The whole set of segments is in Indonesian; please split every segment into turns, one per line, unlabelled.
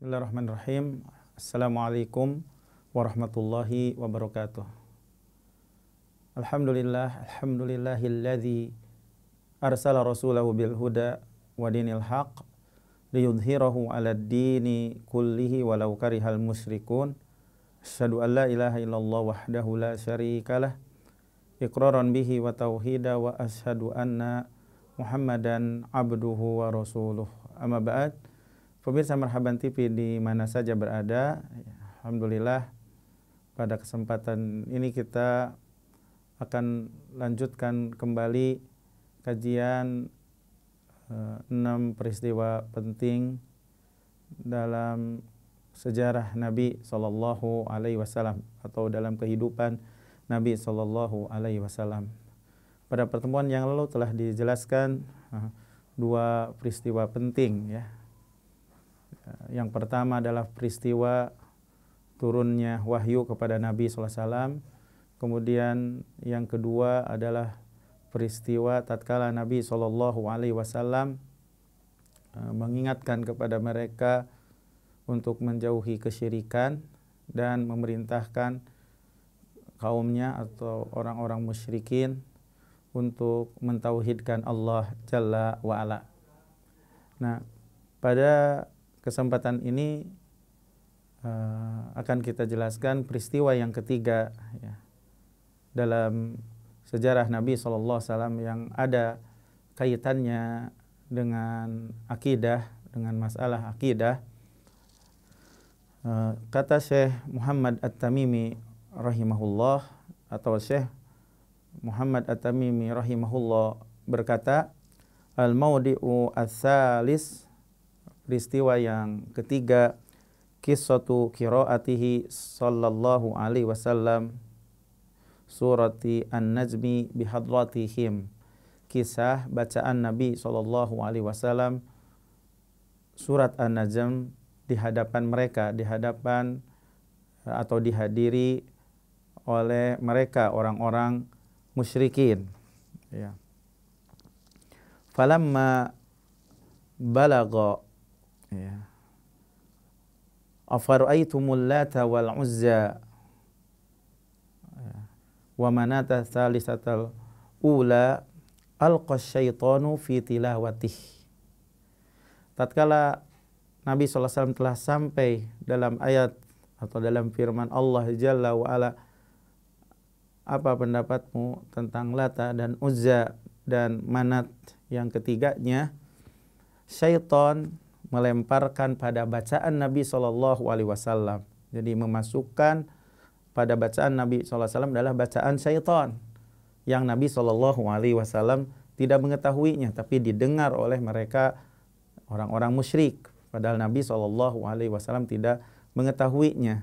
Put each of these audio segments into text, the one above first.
Bismillahirrahmanirrahim. Assalamualaikum warahmatullahi wabarakatuh. Alhamdulillah, alhamdulillahilladzi arsala rasulahu bil huda wa dinil haq liyudhhirahu 'ala ad-dini kullihi walau karihal musyrikun. Asyhadu an la ilaha illallah wahdahu la syarikalah iqraran bihi wa tauhida wa asyhadu anna Muhammadan abduhu wa rasuluh. Amma ba'd. Ba Pemirsa Merhaban TV di mana saja berada, ya, Alhamdulillah pada kesempatan ini kita akan lanjutkan kembali kajian eh, enam peristiwa penting dalam sejarah Nabi Sallallahu Alaihi Wasallam atau dalam kehidupan Nabi Sallallahu Alaihi Wasallam. Pada pertemuan yang lalu telah dijelaskan eh, dua peristiwa penting ya yang pertama adalah peristiwa turunnya wahyu kepada Nabi SAW. Kemudian yang kedua adalah peristiwa tatkala Nabi saw. E, mengingatkan kepada mereka untuk menjauhi kesyirikan dan memerintahkan kaumnya atau orang-orang musyrikin untuk mentauhidkan Allah Jalla wa'ala. Nah, pada kesempatan ini uh, akan kita jelaskan peristiwa yang ketiga ya, dalam sejarah Nabi SAW yang ada kaitannya dengan akidah, dengan masalah akidah. Uh, kata Syekh Muhammad At-Tamimi rahimahullah atau Syekh Muhammad At-Tamimi rahimahullah berkata, Al-Maudi'u As-Salis peristiwa yang ketiga kisatu kiraatihi sallallahu alaihi wasallam surati An-Najmi bihadratihim kisah bacaan Nabi sallallahu alaihi wasallam surat An-Najm di hadapan mereka di hadapan eh, atau dihadiri oleh mereka orang-orang musyrikin ya falamma balagha Ya. tumulata lata wal uzza iya. wa manata thalisatal ula alqas syaitanu fi tilawatih. Tatkala Nabi SAW telah sampai dalam ayat atau dalam firman Allah Jalla wa ala, apa pendapatmu tentang Lata dan Uzza dan Manat yang ketiganya syaitan melemparkan pada bacaan Nabi Shallallahu Alaihi Wasallam. Jadi memasukkan pada bacaan Nabi Shallallahu Alaihi Wasallam adalah bacaan syaitan yang Nabi Shallallahu Alaihi Wasallam tidak mengetahuinya, tapi didengar oleh mereka orang-orang musyrik. Padahal Nabi Shallallahu Alaihi Wasallam tidak mengetahuinya.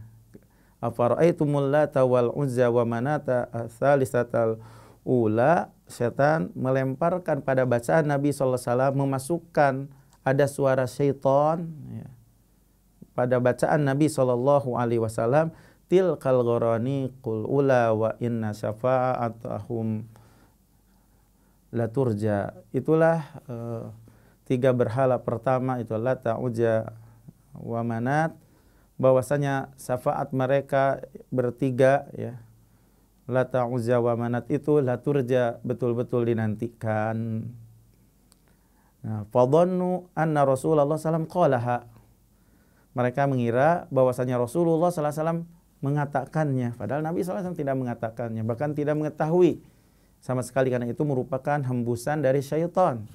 Afara'aitumul lata wal uzza wa manata thalisatal ula setan melemparkan pada bacaan Nabi SAW memasukkan ada suara syaitan ya. pada bacaan Nabi Shallallahu Alaihi Wasallam til kalgorani kul ula wa inna syafa'atahum laturja itulah uh, tiga berhala pertama itu lata uja wa manat bahwasanya syafaat mereka bertiga ya lata uja wa manat itu laturja betul-betul dinantikan Nah, fadhannu anna Rasulullah SAW qalaha. Mereka mengira bahwasanya Rasulullah SAW mengatakannya. Padahal Nabi SAW tidak mengatakannya. Bahkan tidak mengetahui. Sama sekali karena itu merupakan hembusan dari syaitan.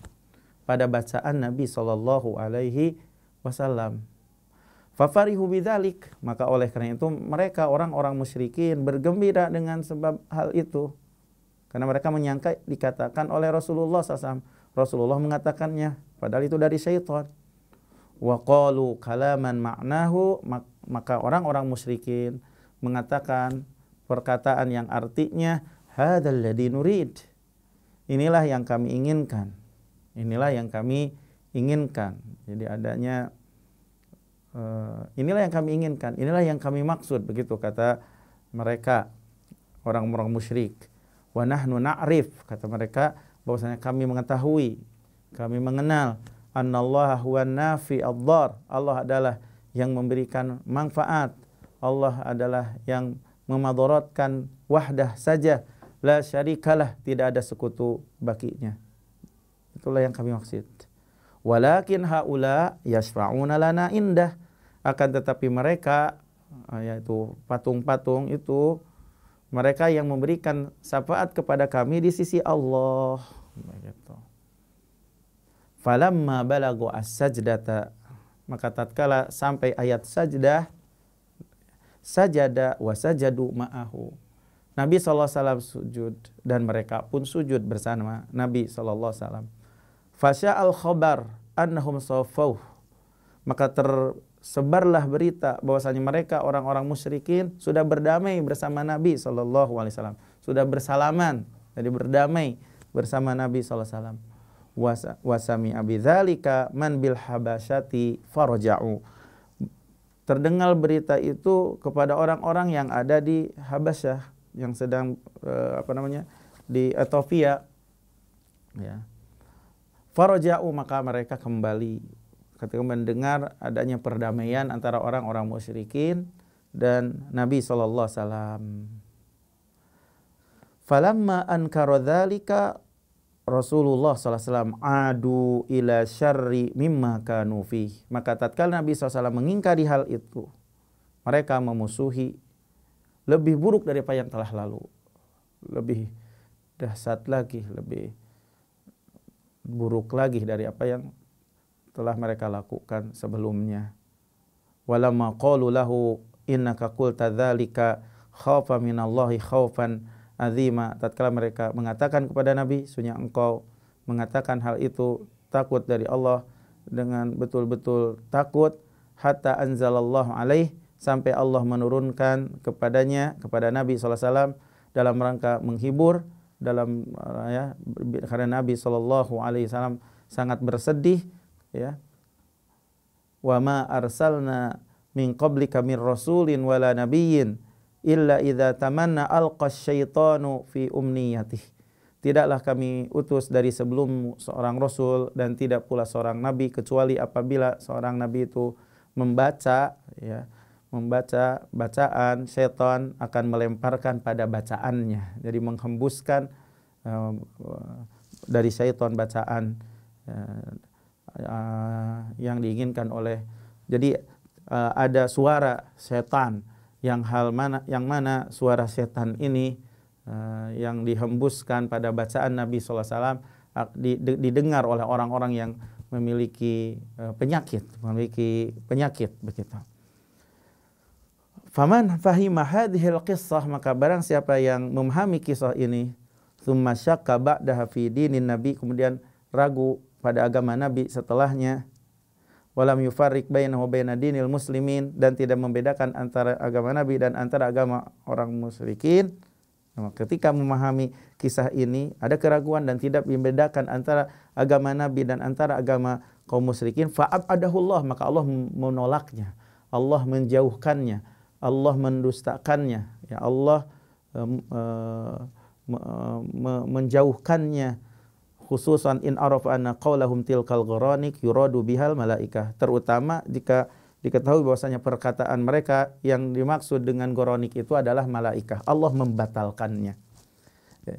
Pada bacaan Nabi Shallallahu Alaihi Wasallam. Fafarihu bidhalik. Maka oleh karena itu mereka orang-orang musyrikin bergembira dengan sebab hal itu. Karena mereka menyangka dikatakan oleh Rasulullah SAW Rasulullah mengatakannya. Padahal itu dari syaitan. Wa qalu kalaman ma'nahu maka orang-orang musyrikin mengatakan perkataan yang artinya hadzal ladzi nurid. Inilah yang kami inginkan. Inilah yang kami inginkan. Jadi adanya eh, inilah yang kami inginkan, inilah yang kami maksud begitu kata mereka orang-orang musyrik. Wa nahnu na'rif kata mereka bahwasanya kami mengetahui, kami mengenal annallaha huwan nafi ad-dar. Allah adalah yang memberikan manfaat. Allah adalah yang memadorotkan wahdah saja. La syarikalah, tidak ada sekutu baginya. Itulah yang kami maksud. Walakin haula yasfa'una lana indah. Akan tetapi mereka, yaitu patung-patung itu, mereka yang memberikan syafaat kepada kami di sisi Allah. Begitu. Falamma balagu as-sajdata maka tatkala sampai ayat sajdah sajada wa sajadu ma'ahu. Nabi SAW sujud dan mereka pun sujud bersama Nabi SAW. Fasya al khabar annahum sawfauh. Maka ter sebarlah berita bahwasanya mereka orang-orang musyrikin sudah berdamai bersama Nabi saw sudah bersalaman jadi berdamai bersama Nabi saw wasami abidzalika man bil habasyati faraja'u. terdengar berita itu kepada orang-orang yang ada di Habasyah yang sedang eh, apa namanya di Ethiopia ya Faraja'u maka mereka kembali ketika mendengar adanya perdamaian antara orang-orang musyrikin dan Nabi sallallahu alaihi wasallam. Falamma ankara dzalika Rasulullah SAW adu ila syarri mimma kanu fih. Maka tatkala Nabi SAW mengingkari hal itu, mereka memusuhi lebih buruk dari apa yang telah lalu. Lebih dahsyat lagi, lebih buruk lagi dari apa yang telah mereka lakukan sebelumnya. Walamma qalu lahu innaka qulta dzalika min Allahi khaufan azima. Tatkala mereka mengatakan kepada Nabi, sunya engkau mengatakan hal itu takut dari Allah dengan betul-betul takut hatta anzalallahu alaih sampai Allah menurunkan kepadanya kepada Nabi SAW dalam rangka menghibur dalam ya karena Nabi Sallallahu Alaihi Wasallam sangat bersedih ya wa ma arsalna min qablika min rasulin wala nabiyyin illa idza tamanna alqa syaitanu fi umniyatihi tidaklah kami utus dari sebelum seorang rasul dan tidak pula seorang nabi kecuali apabila seorang nabi itu membaca ya membaca bacaan setan akan melemparkan pada bacaannya jadi menghembuskan uh, dari setan bacaan uh, uh, yang diinginkan oleh jadi uh, ada suara setan yang hal mana yang mana suara setan ini uh, yang dihembuskan pada bacaan Nabi SAW uh, didengar oleh orang-orang yang memiliki uh, penyakit memiliki penyakit begitu. Faman fahima hadhil qissah maka barang siapa yang memahami kisah ini thumma syakka ba'daha fi dinin nabi kemudian ragu pada agama Nabi setelahnya walam yufarrik bainahu baina dinil muslimin dan tidak membedakan antara agama Nabi dan antara agama orang musyrikin. Nah, ketika memahami kisah ini ada keraguan dan tidak membedakan antara agama Nabi dan antara agama kaum musyrikin fa'ab Allah maka Allah menolaknya. Allah menjauhkannya, Allah mendustakannya, ya Allah uh, menjauhkannya khususan in arafa anna qaulahum tilkal gharanik yuradu bihal malaikah terutama jika diketahui bahwasanya perkataan mereka yang dimaksud dengan goronik itu adalah malaikah Allah membatalkannya ya.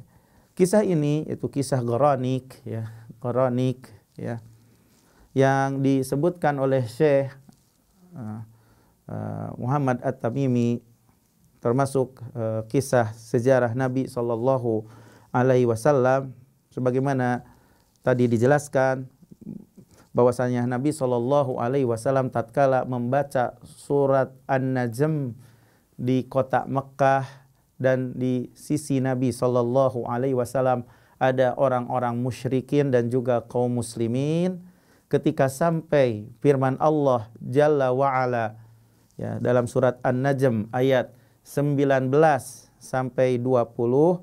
kisah ini itu kisah goronik ya goronik ya yang disebutkan oleh Syekh eh, eh, Muhammad At-Tamimi termasuk eh, kisah sejarah Nabi sallallahu alaihi wasallam sebagaimana tadi dijelaskan bahwasanya Nabi Shallallahu alaihi wasallam tatkala membaca surat An-Najm di kota Mekah dan di sisi Nabi Shallallahu alaihi wasallam ada orang-orang musyrikin dan juga kaum muslimin ketika sampai firman Allah Jalla wa ala ya dalam surat An-Najm ayat 19 sampai 20 uh,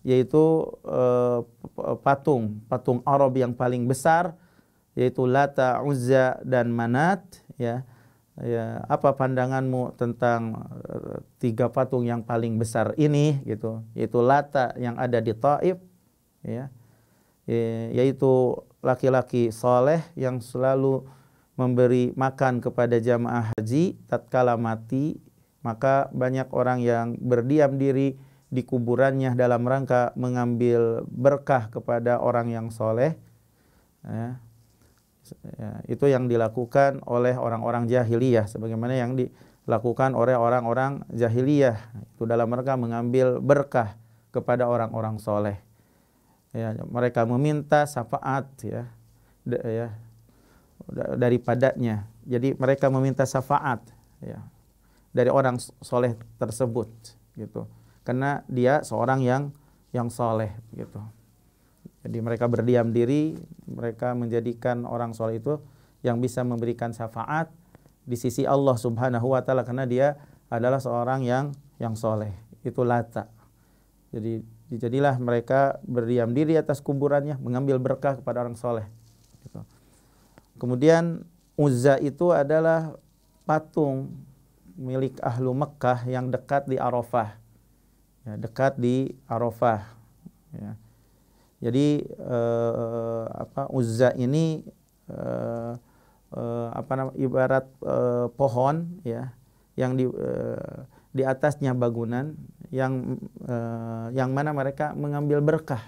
yaitu uh, patung patung Arab yang paling besar yaitu Lata, Uzza dan Manat ya. Ya, apa pandanganmu tentang uh, tiga patung yang paling besar ini gitu yaitu Lata yang ada di Taif ya. ya. yaitu laki-laki soleh yang selalu memberi makan kepada jamaah haji tatkala mati maka banyak orang yang berdiam diri di kuburannya dalam rangka mengambil berkah kepada orang yang soleh. Ya, ya, itu yang dilakukan oleh orang-orang jahiliyah, sebagaimana yang dilakukan oleh orang-orang jahiliyah. Itu dalam rangka mengambil berkah kepada orang-orang soleh. Ya, mereka meminta syafaat ya, ya daripadanya. Jadi mereka meminta syafaat ya, dari orang soleh tersebut gitu karena dia seorang yang yang soleh gitu. Jadi mereka berdiam diri, mereka menjadikan orang soleh itu yang bisa memberikan syafaat di sisi Allah Subhanahu wa taala karena dia adalah seorang yang yang soleh. Itu lata. Jadi jadilah mereka berdiam diri atas kuburannya, mengambil berkah kepada orang soleh. Gitu. Kemudian Uzza itu adalah patung milik ahlu Mekkah yang dekat di Arafah ya, dekat di Arafah. Ya. Jadi eh, apa Uzza ini eh, eh, apa nama, ibarat eh, pohon ya yang di eh, di atasnya bangunan yang eh, yang mana mereka mengambil berkah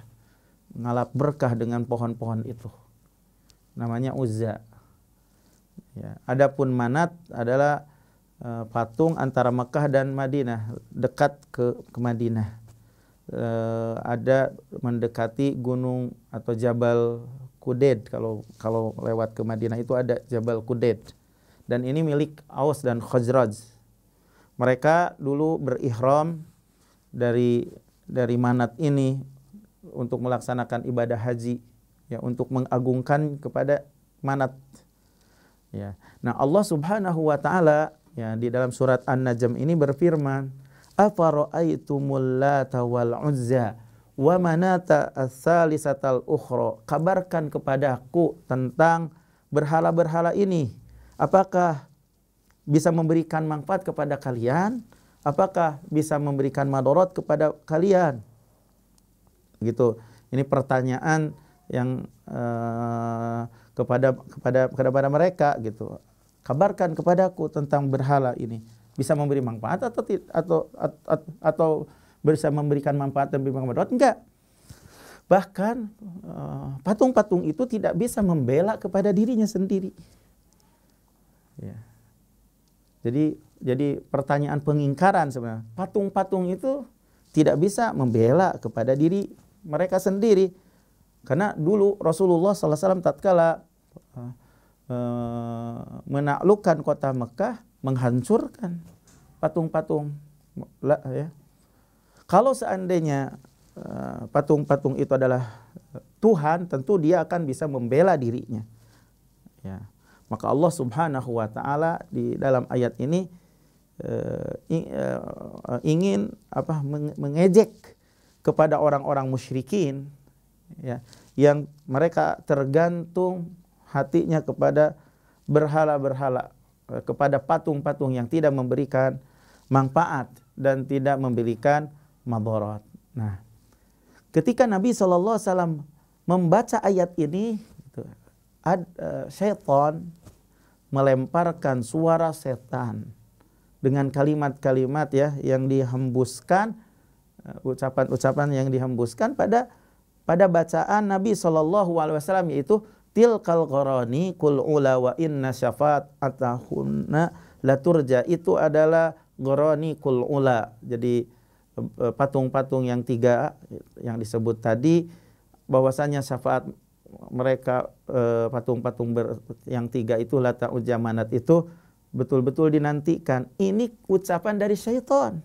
ngalap berkah dengan pohon-pohon itu namanya Uzza. Ya. Adapun Manat adalah uh, patung antara Mekah dan Madinah, dekat ke, ke Madinah. Uh, ada mendekati gunung atau Jabal Kudet kalau kalau lewat ke Madinah itu ada Jabal Kudet. Dan ini milik Aus dan Khazraj. Mereka dulu berihram dari dari manat ini untuk melaksanakan ibadah haji ya untuk mengagungkan kepada manat ya. Nah, Allah Subhanahu wa taala ya di dalam surat An-Najm ini berfirman afara'aitumul lata wal uzza wa manata as-salisatal ukhra kabarkan kepadaku tentang berhala-berhala ini apakah bisa memberikan manfaat kepada kalian apakah bisa memberikan madorot kepada kalian gitu ini pertanyaan yang uh, kepada kepada kepada mereka gitu kabarkan kepadaku tentang berhala ini bisa memberi manfaat atau atau atau, atau bisa memberikan manfaat dan memberikan manfaat enggak bahkan eh, patung-patung itu tidak bisa membela kepada dirinya sendiri ya. jadi jadi pertanyaan pengingkaran sebenarnya patung-patung itu tidak bisa membela kepada diri mereka sendiri karena dulu Rasulullah SAW tatkala eh, Eh, menaklukkan kota Mekah, menghancurkan patung-patung. Ya. Kalau seandainya eh, patung-patung itu adalah Tuhan, tentu dia akan bisa membela dirinya. Ya. Maka Allah Subhanahu wa taala di dalam ayat ini eh, ingin apa mengejek kepada orang-orang musyrikin ya yang mereka tergantung hatinya kepada berhala-berhala, eh, kepada patung-patung yang tidak memberikan manfaat dan tidak memberikan madorot. Nah, ketika Nabi SAW membaca ayat ini, gitu, eh, Syaitan melemparkan suara setan dengan kalimat-kalimat ya yang dihembuskan eh, ucapan-ucapan yang dihembuskan pada pada bacaan Nabi Shallallahu Alaihi Wasallam yaitu tilkal qarani kul ula wa inna syafat atahunna laturja itu adalah qarani kul ula jadi e, patung-patung yang tiga yang disebut tadi bahwasanya syafaat mereka e, patung-patung yang tiga itu lata ujamanat itu betul-betul dinantikan ini ucapan dari syaitan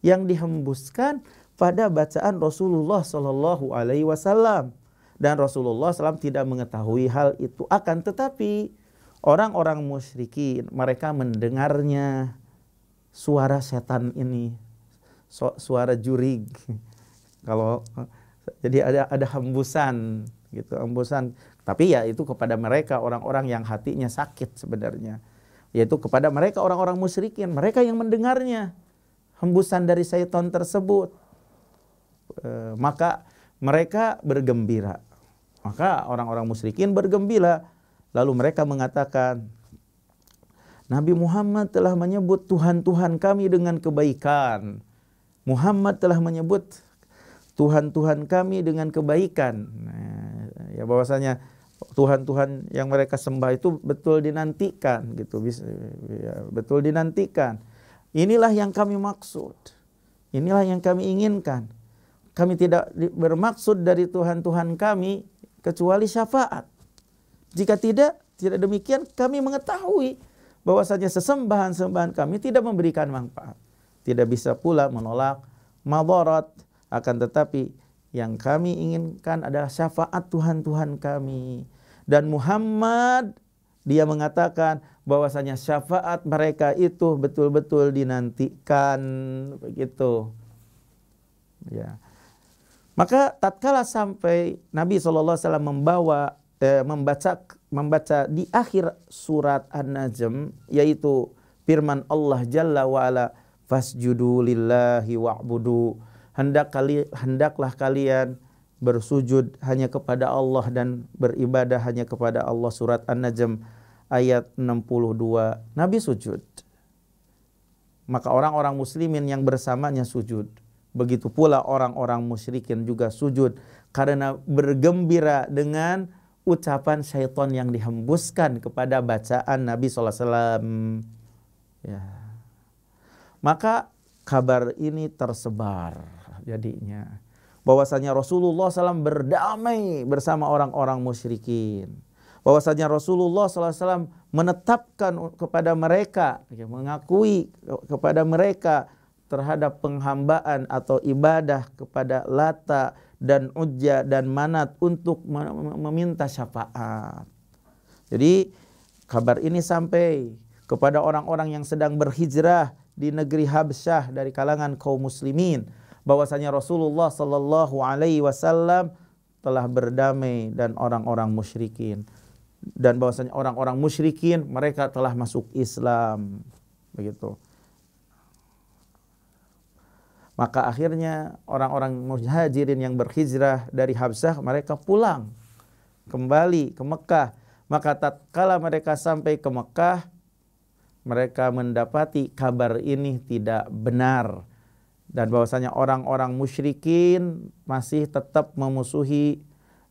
yang dihembuskan pada bacaan Rasulullah Shallallahu Alaihi Wasallam dan Rasulullah SAW tidak mengetahui hal itu akan tetapi orang-orang musyrikin mereka mendengarnya suara setan ini suara jurig kalau jadi ada ada hembusan gitu hembusan tapi ya itu kepada mereka orang-orang yang hatinya sakit sebenarnya yaitu kepada mereka orang-orang musyrikin mereka yang mendengarnya hembusan dari setan tersebut e, maka mereka bergembira maka orang-orang musyrikin bergembira. Lalu mereka mengatakan, Nabi Muhammad telah menyebut Tuhan-Tuhan kami dengan kebaikan. Muhammad telah menyebut Tuhan-Tuhan kami dengan kebaikan. Nah, ya bahwasanya Tuhan-Tuhan yang mereka sembah itu betul dinantikan gitu, ya, betul dinantikan. Inilah yang kami maksud. Inilah yang kami inginkan. Kami tidak bermaksud dari Tuhan-Tuhan kami kecuali syafaat. Jika tidak, tidak demikian kami mengetahui bahwasanya sesembahan-sembahan kami tidak memberikan manfaat. Tidak bisa pula menolak madarat akan tetapi yang kami inginkan adalah syafaat Tuhan-Tuhan kami. Dan Muhammad dia mengatakan bahwasanya syafaat mereka itu betul-betul dinantikan begitu. Ya. Maka tatkala sampai Nabi SAW membawa eh, membaca membaca di akhir surat An-Najm yaitu firman Allah Jalla wa ala fasjudu lillahi wa'budu hendak kali hendaklah kalian bersujud hanya kepada Allah dan beribadah hanya kepada Allah surat An-Najm ayat 62 Nabi sujud maka orang-orang muslimin yang bersamanya sujud Begitu pula orang-orang musyrikin juga sujud karena bergembira dengan ucapan syaitan yang dihembuskan kepada bacaan Nabi SAW. Ya. Maka kabar ini tersebar jadinya. Bahwasanya Rasulullah SAW berdamai bersama orang-orang musyrikin. Bahwasanya Rasulullah SAW menetapkan kepada mereka, ya, mengakui kepada mereka terhadap penghambaan atau ibadah kepada Lata dan Uzza dan Manat untuk meminta syafaat. Jadi kabar ini sampai kepada orang-orang yang sedang berhijrah di negeri Habsyah dari kalangan kaum muslimin bahwasanya Rasulullah Shallallahu alaihi wasallam telah berdamai dan orang-orang musyrikin dan bahwasanya orang-orang musyrikin mereka telah masuk Islam begitu. Maka akhirnya orang-orang muhajirin yang berhijrah dari Habsah mereka pulang kembali ke Mekah. Maka tatkala mereka sampai ke Mekah, mereka mendapati kabar ini tidak benar dan bahwasanya orang-orang musyrikin masih tetap memusuhi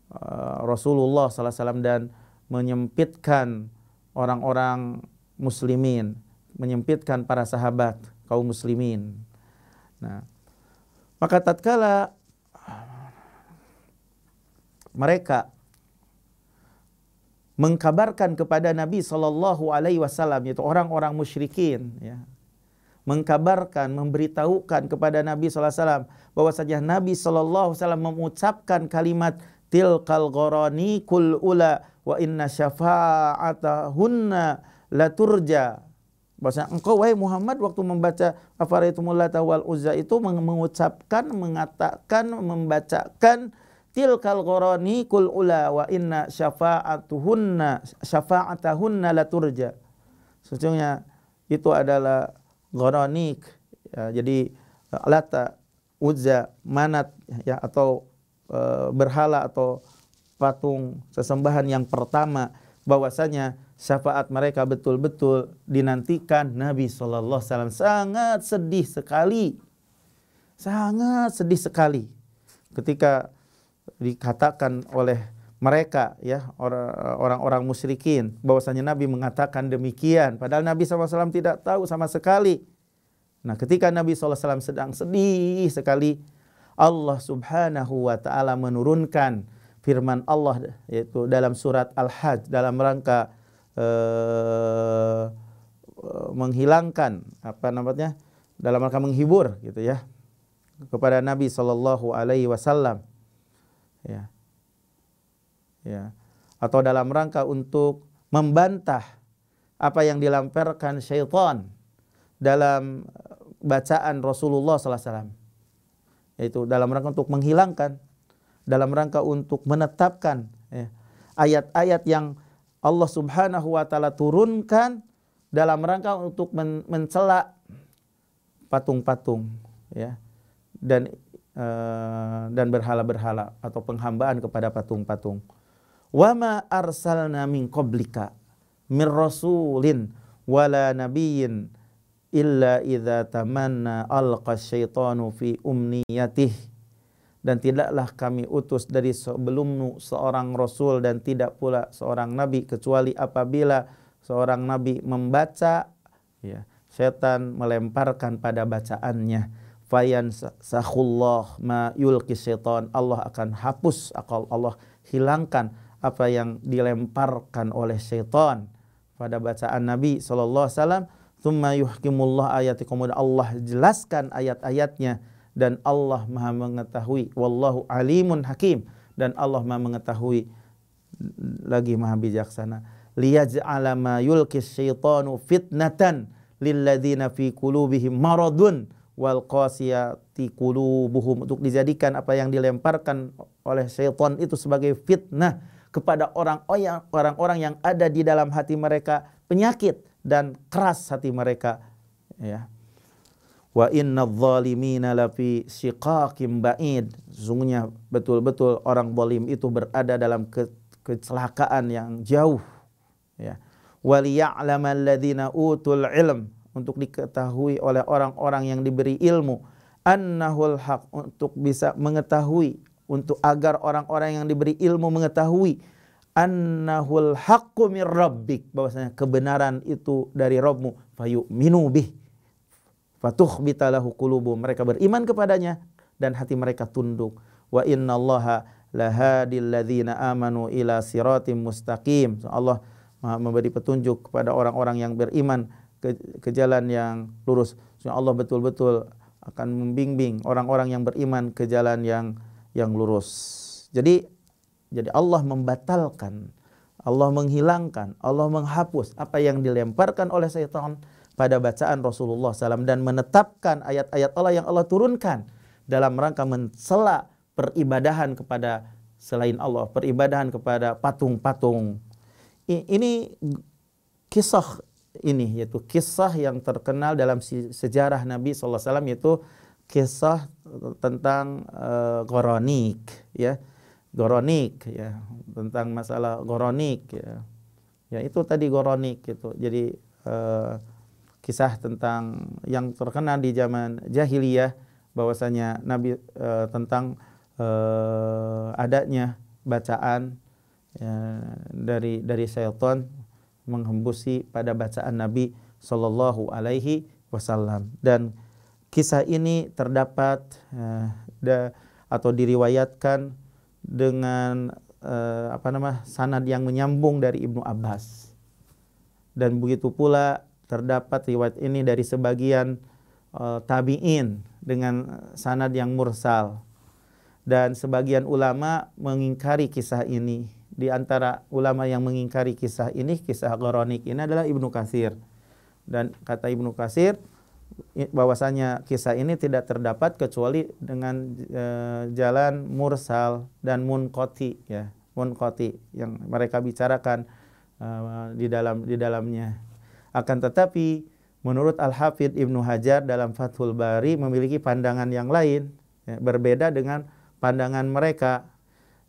eh, Rasulullah SAW dan menyempitkan orang-orang muslimin, menyempitkan para sahabat kaum muslimin. Nah, maka tatkala ah, mereka mengkabarkan kepada Nabi Shallallahu Alaihi Wasallam yaitu orang-orang musyrikin ya, mengkabarkan memberitahukan kepada Nabi Shallallahu Alaihi Wasallam bahwasanya Nabi Shallallahu Alaihi Wasallam mengucapkan kalimat tilkal goroni kul ula wa inna syafa'atahunna turja Bahasa engkau wahai Muhammad waktu membaca afaraitumul lata wal uzza itu mengucapkan, mengatakan, membacakan tilkal qorani kul ula wa inna syafa'atuhunna syafa'atahunna laturja. Sesungguhnya itu adalah qoranik Ya, jadi eh, lata uzza manat ya atau e, berhala atau patung sesembahan yang pertama bahwasanya syafaat mereka betul-betul dinantikan Nabi saw sangat sedih sekali, sangat sedih sekali ketika dikatakan oleh mereka ya orang-orang musyrikin bahwasanya Nabi mengatakan demikian padahal Nabi SAW tidak tahu sama sekali. Nah ketika Nabi SAW sedang sedih sekali Allah Subhanahu wa taala menurunkan firman Allah yaitu dalam surat Al-Hajj dalam rangka Eh, menghilangkan apa namanya dalam rangka menghibur gitu ya kepada Nabi Shallallahu Alaihi Wasallam ya ya atau dalam rangka untuk membantah apa yang dilamparkan syaitan dalam bacaan Rasulullah SAW yaitu dalam rangka untuk menghilangkan dalam rangka untuk menetapkan ya, ayat -ayat yang Allah Subhanahu wa taala turunkan dalam rangka untuk men mencela patung-patung ya dan e, dan berhala-berhala atau penghambaan kepada patung-patung. Wa ma arsalna min qablika min rasulin wala nabiyyin illa idza tamanna alqa syaitanu fi umniyatihi dan tidaklah kami utus dari sebelummu seorang rasul dan tidak pula seorang nabi kecuali apabila seorang nabi membaca ya setan melemparkan pada bacaannya fayan sahullah ma yulqi setan Allah akan hapus akal Allah hilangkan apa yang dilemparkan oleh setan pada bacaan Nabi sallallahu alaihi wasallam thumma yuhkimullah ayati kemudian Allah jelaskan ayat-ayatnya dan Allah Maha mengetahui wallahu alimun hakim dan Allah Maha mengetahui lagi Maha bijaksana liyaj'ala ma yulqis syaitanu fitnatan lilladzina fi qulubihim maradun wal qasiyati qulubuhum untuk dijadikan apa yang dilemparkan oleh syaitan itu sebagai fitnah kepada orang-orang yang ada di dalam hati mereka penyakit dan keras hati mereka ya wa inna dhalimina lafi siqaqim ba'id sungguhnya betul-betul orang zalim itu berada dalam ke kecelakaan yang jauh ya waliya'lama alladhina utul ilm untuk diketahui oleh orang-orang yang diberi ilmu annahul haq untuk bisa mengetahui untuk agar orang-orang yang diberi ilmu mengetahui annahul haqqu min rabbik bahwasanya kebenaran itu dari Rabbmu fayu'minu bih Fatuh bitalahu qulubu. Mereka beriman kepadanya dan hati mereka tunduk. Wa inna Allah lahadil ladzina amanu ila siratim mustaqim. Allah memberi petunjuk kepada orang-orang yang beriman ke, ke jalan yang lurus. Sehingga Allah betul-betul akan membimbing orang-orang yang beriman ke jalan yang yang lurus. Jadi jadi Allah membatalkan, Allah menghilangkan, Allah menghapus apa yang dilemparkan oleh setan pada bacaan Rasulullah SAW dan menetapkan ayat-ayat Allah yang Allah turunkan dalam rangka mencela peribadahan kepada selain Allah, peribadahan kepada patung-patung. Ini kisah ini yaitu kisah yang terkenal dalam sejarah Nabi SAW yaitu kisah tentang uh, goronik ya goronik ya tentang masalah goronik ya ya itu tadi goronik gitu jadi uh, kisah tentang yang terkenal di zaman jahiliyah bahwasanya Nabi e, tentang e, adanya bacaan e, dari dari syaitan menghembusi pada bacaan Nabi sallallahu Alaihi Wasallam dan kisah ini terdapat e, da, atau diriwayatkan dengan e, apa nama sanad yang menyambung dari Ibnu Abbas dan begitu pula terdapat riwayat ini dari sebagian uh, tabi'in dengan sanad yang mursal. Dan sebagian ulama mengingkari kisah ini. Di antara ulama yang mengingkari kisah ini, kisah Goronik ini adalah Ibnu Katsir. Dan kata Ibnu Katsir bahwasanya kisah ini tidak terdapat kecuali dengan e, jalan mursal dan munkoti ya, munkoti yang mereka bicarakan e, di dalam di dalamnya. Akan tetapi menurut Al-Hafidh Ibnu Hajar dalam Fathul Bari memiliki pandangan yang lain ya, berbeda dengan pandangan mereka.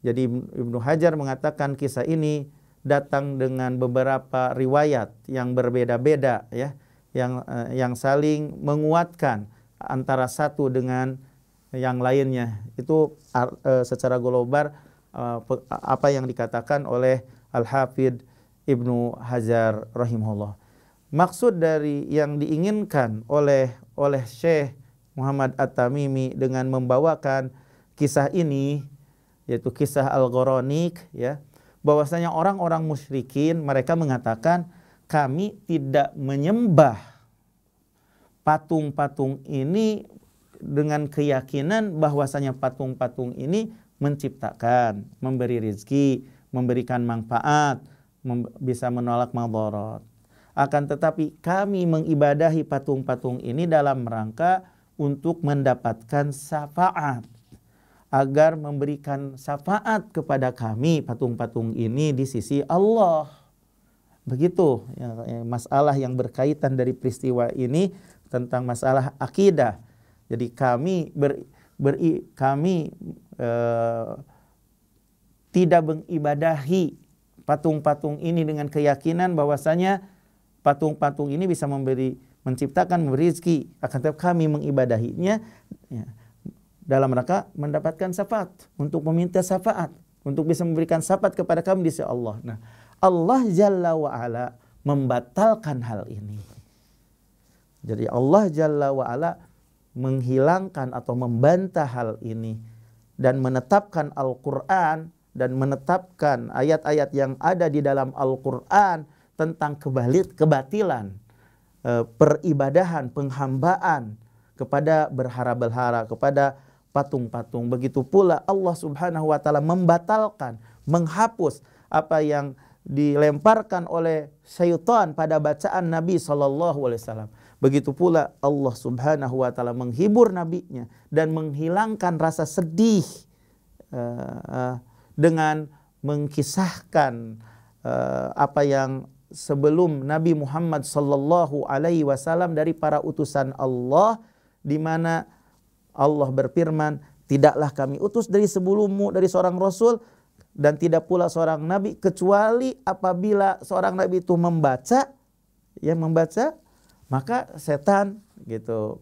Jadi Ibnu Hajar mengatakan kisah ini datang dengan beberapa riwayat yang berbeda-beda ya yang eh, yang saling menguatkan antara satu dengan yang lainnya. Itu eh, secara global eh, apa yang dikatakan oleh Al-Hafidh Ibnu Hajar rahimahullah maksud dari yang diinginkan oleh oleh Syekh Muhammad At-Tamimi dengan membawakan kisah ini yaitu kisah Al-Ghoronik ya bahwasanya orang-orang musyrikin mereka mengatakan kami tidak menyembah patung-patung ini dengan keyakinan bahwasanya patung-patung ini menciptakan, memberi rezeki, memberikan manfaat, mem bisa menolak madorot. Akan tetapi kami mengibadahi patung-patung ini dalam rangka untuk mendapatkan syafaat agar memberikan syafaat kepada kami patung-patung ini di sisi Allah. Begitu ya, ya masalah yang berkaitan dari peristiwa ini tentang masalah akidah. Jadi kami ber, ber kami e, tidak mengibadahi patung-patung ini dengan keyakinan bahwasanya patung-patung ini bisa memberi menciptakan memberi rezeki akan tetap kami mengibadahinya ya, dalam rangka mendapatkan syafaat untuk meminta syafaat untuk bisa memberikan syafaat kepada kami di sisi Allah. Nah, Allah Jalla wa ala membatalkan hal ini. Jadi Allah Jalla wa ala menghilangkan atau membantah hal ini dan menetapkan Al-Qur'an dan menetapkan ayat-ayat yang ada di dalam Al-Qur'an tentang kebalit, kebatilan, e, peribadahan, penghambaan kepada berhara-berhara, kepada patung-patung. Begitu pula Allah Subhanahu wa taala membatalkan, menghapus apa yang dilemparkan oleh syaitan pada bacaan Nabi saw. Begitu pula Allah Subhanahu wa taala menghibur nabinya dan menghilangkan rasa sedih eh, eh, dengan mengkisahkan uh, apa yang sebelum Nabi Muhammad sallallahu alaihi wasallam dari para utusan Allah di mana Allah berfirman, "Tidaklah kami utus dari sebelummu dari seorang rasul dan tidak pula seorang nabi kecuali apabila seorang nabi itu membaca ya membaca maka setan gitu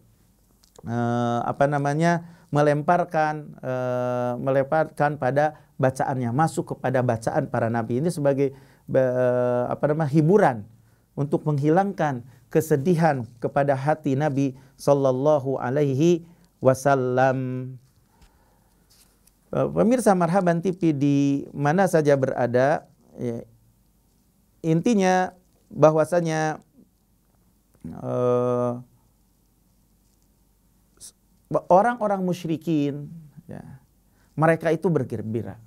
e, apa namanya melemparkan e, melemparkan pada bacaannya masuk kepada bacaan para nabi ini sebagai apa nama hiburan untuk menghilangkan kesedihan kepada hati Nabi Shallallahu Alaihi Wasallam. E, pemirsa Marhaban TV di mana saja berada, ya, intinya bahwasanya e, orang-orang musyrikin, ya, mereka itu bergembira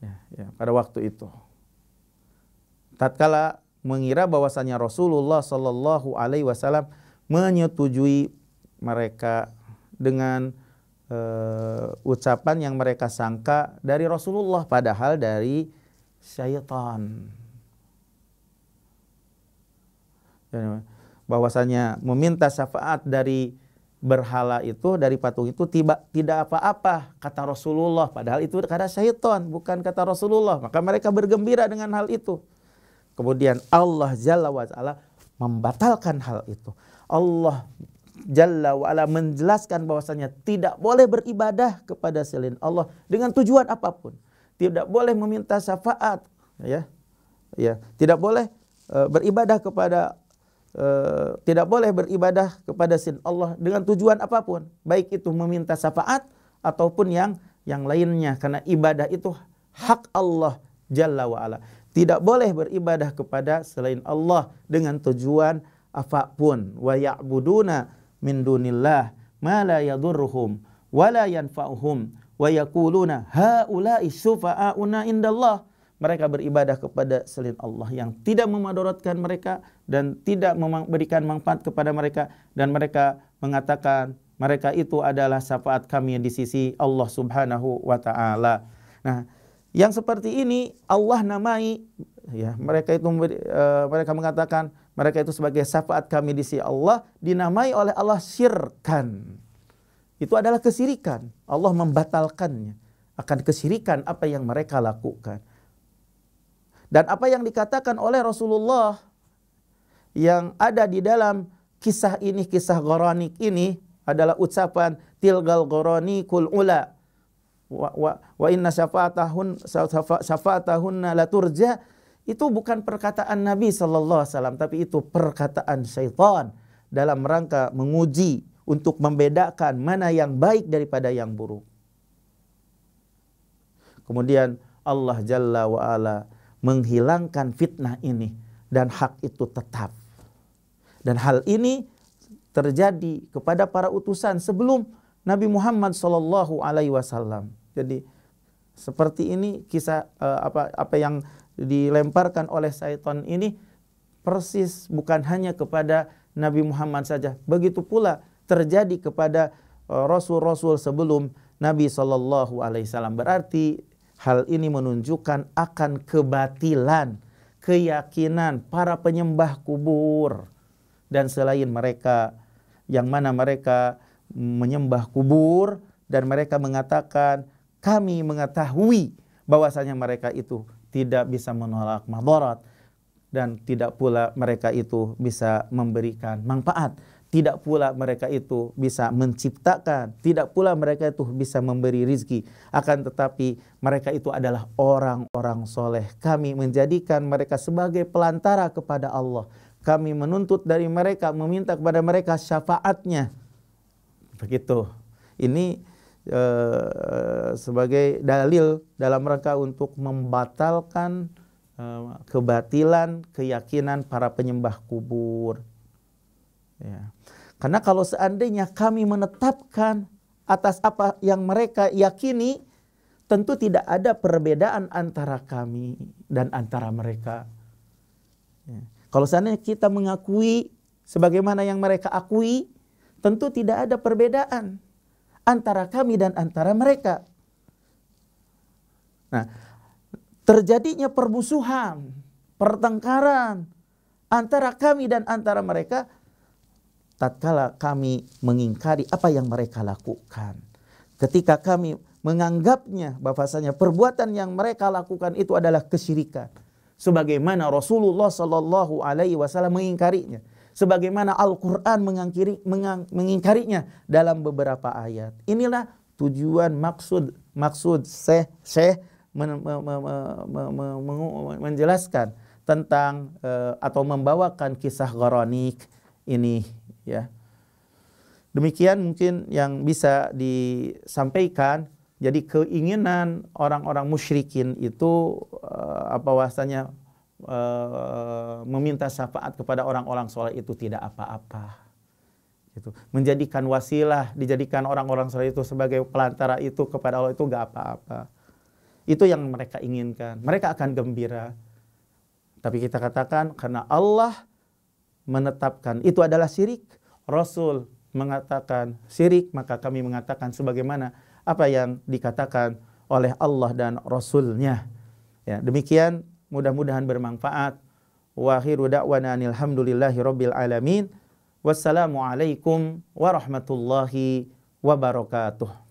ya, ya, pada waktu itu tatkala mengira bahwasanya Rasulullah Shallallahu Alaihi Wasallam menyetujui mereka dengan e, ucapan yang mereka sangka dari Rasulullah padahal dari syaitan. Bahwasanya meminta syafaat dari berhala itu dari patung itu tiba, tidak apa-apa kata Rasulullah padahal itu kata syaitan bukan kata Rasulullah maka mereka bergembira dengan hal itu Kemudian Allah Jalla wa Ta'ala membatalkan hal itu. Allah Jalla wa ala menjelaskan bahwasanya tidak boleh beribadah kepada selain Allah dengan tujuan apapun. Tidak boleh meminta syafaat, ya. Ya, tidak boleh uh, beribadah kepada uh, tidak boleh beribadah kepada selain Allah dengan tujuan apapun, baik itu meminta syafaat ataupun yang yang lainnya karena ibadah itu hak Allah Jalla wa ala. Tidak boleh beribadah kepada selain Allah dengan tujuan apapun. Wa ya'buduna min dunillah ma la yadurruhum wa la yanfa'uhum wa yaquluna haula'i syufa'auna indallah. Mereka beribadah kepada selain Allah yang tidak memadaratkan mereka dan tidak memberikan manfaat kepada mereka dan mereka mengatakan mereka itu adalah syafaat kami di sisi Allah Subhanahu wa taala. Nah, yang seperti ini Allah namai ya mereka itu uh, mereka mengatakan mereka itu sebagai syafaat kami di sisi Allah dinamai oleh Allah syirkan. Itu adalah kesirikan. Allah membatalkannya akan kesirikan apa yang mereka lakukan. Dan apa yang dikatakan oleh Rasulullah yang ada di dalam kisah ini kisah Goronik ini adalah ucapan tilgal Goronikul ula wa, inna syafaatahun syafaatahunna la turja itu bukan perkataan Nabi sallallahu alaihi tapi itu perkataan syaitan dalam rangka menguji untuk membedakan mana yang baik daripada yang buruk. Kemudian Allah Jalla wa ala menghilangkan fitnah ini dan hak itu tetap. Dan hal ini terjadi kepada para utusan sebelum Nabi Muhammad Shallallahu Alaihi Wasallam. Jadi seperti ini kisah eh, apa apa yang dilemparkan oleh syaitan ini persis bukan hanya kepada Nabi Muhammad saja, begitu pula terjadi kepada eh, rasul-rasul sebelum Nabi Shallallahu Alaihi Wasallam. Berarti hal ini menunjukkan akan kebatilan keyakinan para penyembah kubur dan selain mereka yang mana mereka menyembah kubur dan mereka mengatakan kami mengetahui bahwasanya mereka itu tidak bisa menolak madarat dan tidak pula mereka itu bisa memberikan manfaat tidak pula mereka itu bisa menciptakan, tidak pula mereka itu bisa memberi rizki. Akan tetapi mereka itu adalah orang-orang soleh. Kami menjadikan mereka sebagai pelantara kepada Allah. Kami menuntut dari mereka, meminta kepada mereka syafaatnya begitu ini e, sebagai dalil dalam rangka untuk membatalkan e, kebatilan keyakinan para penyembah kubur ya. karena kalau seandainya kami menetapkan atas apa yang mereka yakini tentu tidak ada perbedaan antara kami dan antara mereka ya. kalau seandainya kita mengakui sebagaimana yang mereka akui tentu tidak ada perbedaan antara kami dan antara mereka. Nah, terjadinya permusuhan, pertengkaran antara kami dan antara mereka tatkala kami mengingkari apa yang mereka lakukan. Ketika kami menganggapnya bahwasanya perbuatan yang mereka lakukan itu adalah kesyirikan sebagaimana Rasulullah Shallallahu alaihi wasallam mengingkarinya sebagaimana Al-Qur'an mengingkarinya dalam beberapa ayat. Inilah tujuan maksud maksud Syekh Syekh men, men, men, menjelaskan tentang uh, atau membawakan kisah Goronik ini ya. Demikian mungkin yang bisa disampaikan. Jadi keinginan orang-orang musyrikin itu eh, apa wasanya Eh, meminta syafaat kepada orang-orang soleh itu tidak apa-apa. Gitu. Menjadikan wasilah, dijadikan orang-orang soleh itu sebagai pelantara itu kepada Allah itu gak apa-apa. Itu yang mereka inginkan. Mereka akan gembira. Tapi kita katakan karena Allah menetapkan itu adalah syirik. Rasul mengatakan syirik maka kami mengatakan sebagaimana apa yang dikatakan oleh Allah dan Rasulnya. Ya, demikian Mudah-mudahan bermanfaat. Wa akhiru da'wana alhamdulillahi rabbil alamin. Wassalamualaikum warahmatullahi wabarakatuh.